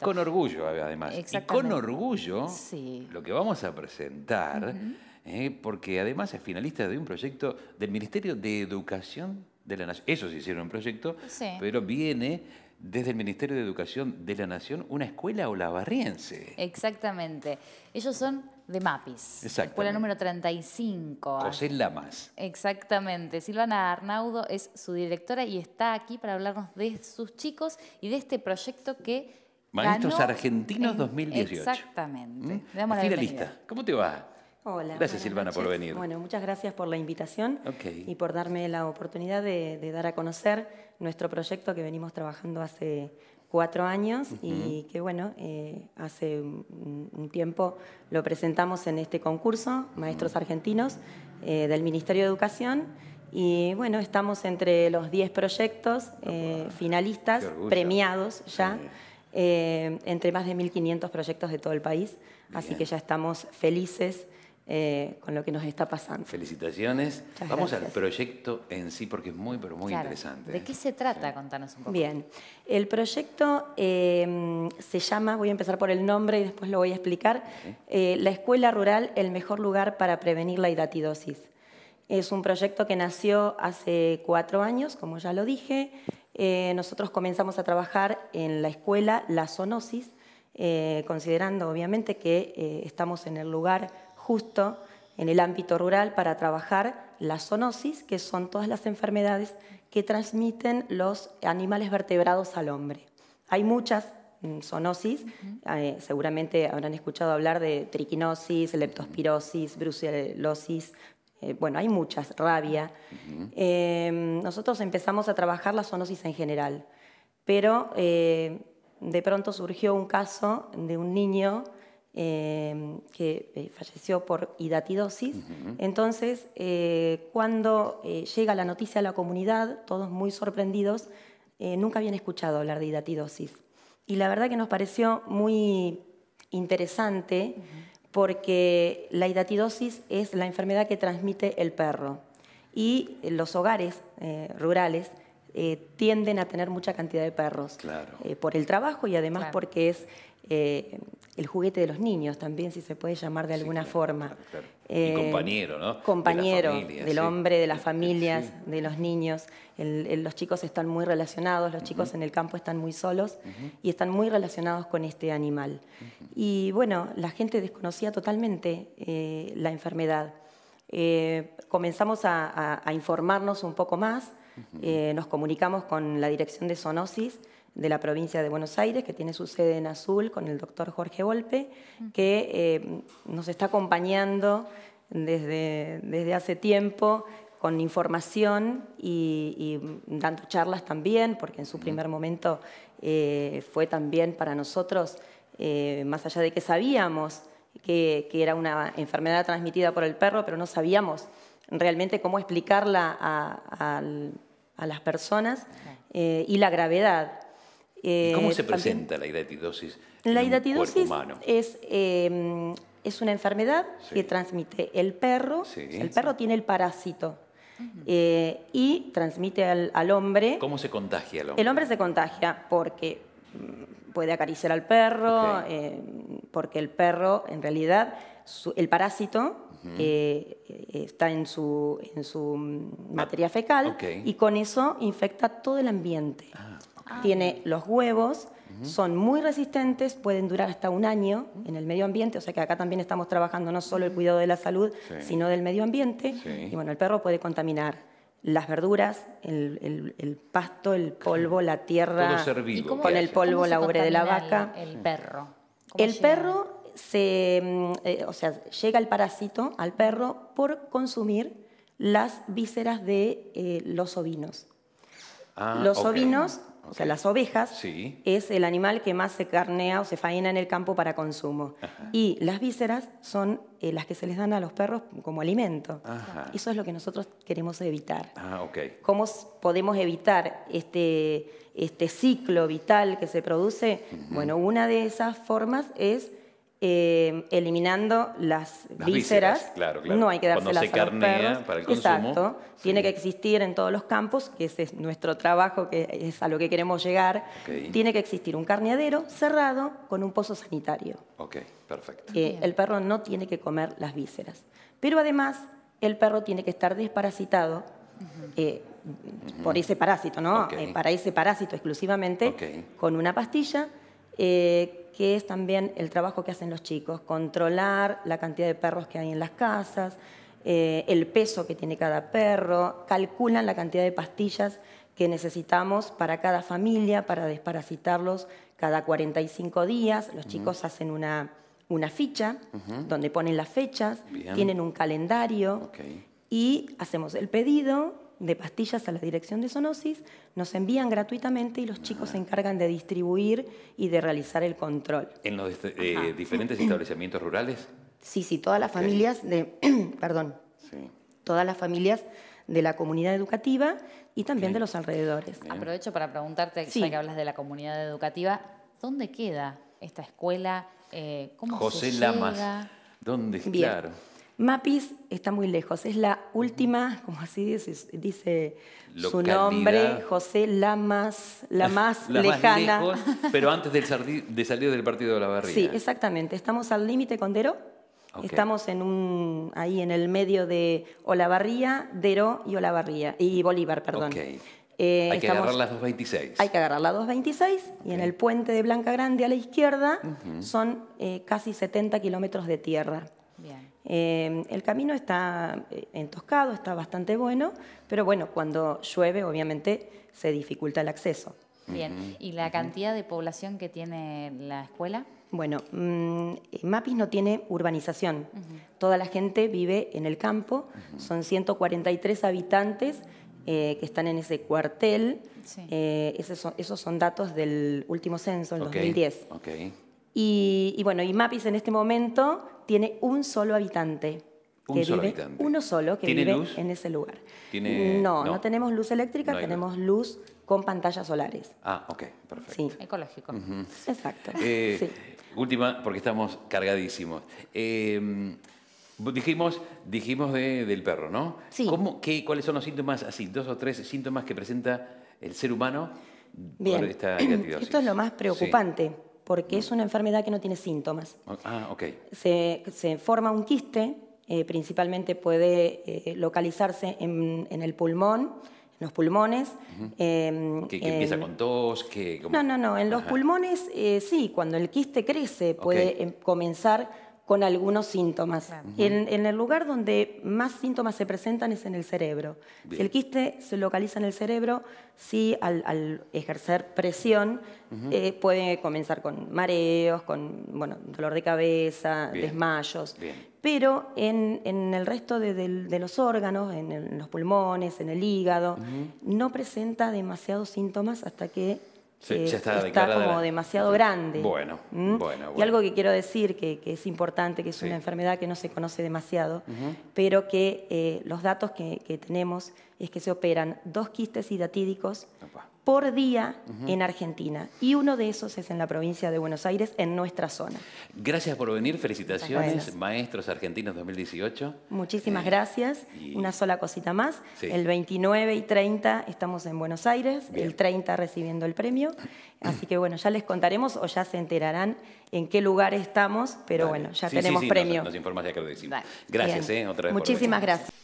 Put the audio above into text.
Con orgullo, además. Y con orgullo, lo que vamos a presentar, eh, porque además es finalista de un proyecto del Ministerio de Educación de la Nación. Ellos hicieron un proyecto, pero viene desde el Ministerio de Educación de la Nación una escuela olavarriense. Exactamente. Ellos son de MAPIS. Escuela número 35. José Lamas. Exactamente. Silvana Arnaudo es su directora y está aquí para hablarnos de sus chicos y de este proyecto que Maestros Argentinos 2018. Exactamente. ¿Mm? Finalista. ¿Cómo te va? Hola. Gracias Silvana por venir. Bueno, muchas gracias por la invitación y por darme la oportunidad de, dar a conocer nuestro proyecto que venimos trabajando hace cuatro años y que bueno, eh, hace un, tiempo lo presentamos en este concurso, Maestros Argentinos, eh, del Ministerio de Educación. Y bueno, estamos entre los diez proyectos eh, finalistas, premiados ya. Eh, entre más de 1.500 proyectos de todo el país, así que ya estamos felices eh, con lo que nos está pasando. Felicitaciones. Vamos al proyecto en sí, porque es muy, pero muy interesante. ¿De qué se trata? Contanos un poco. Bien, el proyecto eh, se llama, voy a empezar por el nombre y después lo voy a explicar, La Escuela Rural, el mejor lugar para prevenir la hidatidosis. Es un proyecto que nació hace cuatro años, como ya lo dije, eh, nosotros comenzamos a trabajar en la escuela la zoonosis, eh, considerando obviamente que eh, estamos en el lugar justo, en el ámbito rural, para trabajar la zoonosis, que son todas las enfermedades que transmiten los animales vertebrados al hombre. Hay muchas mm, zoonosis, seguramente habrán escuchado hablar de triquinosis, leptospirosis, brucelosis, eh, bueno, hay muchas, rabia. Em, nosotros empezamos a trabajar la zoonosis en general, pero eh, de pronto surgió un caso de un niño em, que eh, falleció por hidatidosis. Entonces, cuando llega la noticia a la comunidad, todos muy sorprendidos, nunca habían escuchado hablar de hidatidosis. Y la verdad que nos pareció muy interesante porque la hidatidosis es la enfermedad que transmite el perro y los hogares eh, rurales eh, tienden a tener mucha cantidad de perros eh, por el trabajo y además porque es eh, el juguete de los niños también, si se puede llamar de alguna forma. Eh, compañero, ¿no? Compañero del hombre, de las familias, de los niños. los chicos están muy relacionados, los chicos en el campo están muy solos y están muy relacionados con este animal. Y bueno, la gente desconocía totalmente eh, la enfermedad. comenzamos a, a, informarnos un poco más, nos comunicamos con la dirección de zoonosis de la provincia de Buenos Aires, que tiene su sede en Azul, con el doctor Jorge Volpe, que eh, nos está acompañando desde, desde hace tiempo con información y, dando charlas también, porque en su primer momento eh, fue también para nosotros, eh, más allá de que sabíamos que, era una enfermedad transmitida por el perro, pero no sabíamos realmente cómo explicarla a, las personas y la gravedad. ¿Cómo eh, se presenta la hidatidosis? la hidatidosis es em, es una enfermedad que transmite el perro. el perro tiene el parásito. Eh, y transmite al, hombre. ¿Cómo se contagia el hombre? El hombre se contagia porque mm, puede acariciar al perro, eh, porque el perro, en realidad, el parásito está en su, en su ah, materia fecal y con eso infecta todo el ambiente. Ah. Ah, tiene los huevos, son muy resistentes, pueden durar hasta un año en el medio ambiente, o sea que acá también estamos trabajando no solo el mm. cuidado de la salud, sino del medio ambiente. Y bueno, el perro puede contaminar las verduras, el, pasto, el polvo, la tierra, Todo con el polvo, la ubre de la vaca. El, perro. El perro se, mm, eh, o sea, llega el parásito al perro por consumir las vísceras de eh, los ovinos. Ah, los ovinos o sea, las ovejas, es el animal que más se carnea o se faena en el campo para consumo. Y las vísceras son eh, las que se les dan a los perros como alimento. Eso es lo que nosotros queremos evitar. Ah, ¿Cómo podemos evitar este, este, ciclo vital que se produce? Bueno, una de esas formas es eh, eliminando las, vísceras. No hay que darse la se para el consumo. Exacto. Tiene que existir en todos los campos, que ese es nuestro trabajo, que es a lo que queremos llegar. Tiene que existir un carneadero cerrado con un pozo sanitario. Ok, perfecto. Eh, el perro no tiene que comer las vísceras. Pero además, el perro tiene que estar desparasitado. Eh, por ese parásito, ¿no? para ese parásito exclusivamente, con una pastilla que es también el trabajo que hacen los chicos, controlar la cantidad de perros que hay en las casas, eh, el peso que tiene cada perro, calculan la cantidad de pastillas que necesitamos para cada familia, para desparasitarlos cada 45 días. Los chicos hacen una, una ficha donde ponen las fechas, tienen un calendario y hacemos el pedido de pastillas a la dirección de zoonosis, nos envían gratuitamente y los chicos se encargan de distribuir y de realizar el control. ¿En los eh, diferentes establecimientos rurales? Sí, sí, todas las familias de, perdón, todas las familias de la comunidad educativa y también de los alrededores. Aprovecho para preguntarte, ya que hablas de la comunidad educativa, ¿dónde queda esta escuela? Eh, ¿Cómo José se Lamas. ¿Dónde? está? MAPIS está muy lejos, es la última, como así dice, dice su nombre, José, la más, la más lejana. pero antes de salir del partido de la Sí, exactamente. Estamos al límite con Deró. Estamos en un, ahí en el medio de Olavarría, Deró y y Bolívar, perdón. Eh, hay que agarrar las 226. Hay que agarrar la 226 y en el puente de Blanca Grande a la izquierda son eh, casi 70 kilómetros de tierra. Bien. Em, el camino está eh, entoscado, está bastante bueno, pero bueno, cuando llueve obviamente se dificulta el acceso. Bien, ¿y la cantidad de población que tiene la escuela? Bueno, mm, eh, Mapis no tiene urbanización. Toda la gente vive en el campo. Son 143 habitantes eh, que están en ese cuartel. esos, son, datos del último censo, el 2010. Y, y, bueno, y Mapis en este momento tiene un solo habitante. Un solo habitante. Uno solo que vive en ese lugar. No, no, tenemos luz eléctrica, tenemos luz. con pantallas solares. Ah, ok, perfecto. Sí. Ecológico. Exacto. Eh, última, porque estamos cargadísimos. Eh, dijimos, dijimos del perro, ¿no? Sí. ¿Cuáles son los síntomas, así, dos o tres síntomas que presenta el ser humano Bien. por esta Esto es lo más preocupante porque es una enfermedad que no tiene síntomas. Ah, ok. Se, se forma un quiste, eh, principalmente puede eh, localizarse en, el pulmón, en los pulmones. Em, ¿Que, empieza con tos? No, no, no. En los pulmones, eh, sí, cuando el quiste crece puede em, comenzar con algunos síntomas. En, el lugar donde más síntomas se presentan es en el cerebro. Si el quiste se localiza en el cerebro, sí, al, ejercer presión, eh, puede comenzar con mareos, con bueno, dolor de cabeza, desmayos. Pero en, el resto de, los órganos, en, los pulmones, en el hígado, no presenta demasiados síntomas hasta que eh, está, como demasiado grande. ¿Mm? Bueno, Y algo que quiero decir, que, es importante, que es una enfermedad que no se conoce demasiado, pero que eh, los datos que, tenemos es que se operan dos quistes hidatídicos por día en Argentina. Y uno de esos es en la provincia de Buenos Aires, en nuestra zona. Gracias por venir, felicitaciones, Maestros Argentinos 2018. Muchísimas eh, gracias. Una sola cosita más. El 29 y 30 estamos en Buenos Aires, el 30 recibiendo el premio. Así que bueno, ya les contaremos o ya se enterarán en qué lugar estamos, pero bueno, ya tenemos sí, premio. Nos, informas ya que decimos. Gracias, eh, otra vez. Muchísimas gracias.